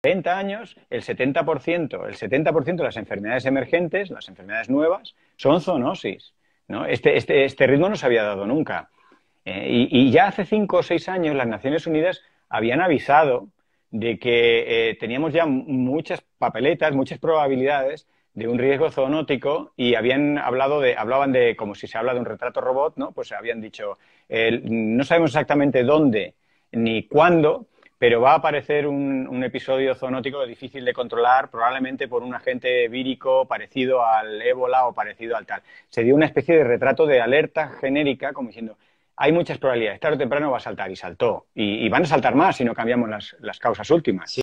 30 años, el 70%, el 70% de las enfermedades emergentes, las enfermedades nuevas, son zoonosis. ¿no? Este, este, este, ritmo no se había dado nunca. Eh, y, ya hace 5 o 6 años las Naciones Unidas habían avisado de que eh, teníamos ya muchas papeletas, muchas probabilidades de un riesgo zoonótico y habían hablado de, hablaban de, como si se habla de un retrato robot, ¿no? Pues habían dicho, eh, no sabemos exactamente dónde ni cuándo, pero va a aparecer un, episodio zoonótico difícil de controlar, probablemente por un agente vírico parecido al ébola o parecido al tal. Se dio una especie de retrato de alerta genérica, como diciendo, hay muchas probabilidades, tarde o temprano va a saltar y saltó. Y, van a saltar más si no cambiamos las, las causas últimas.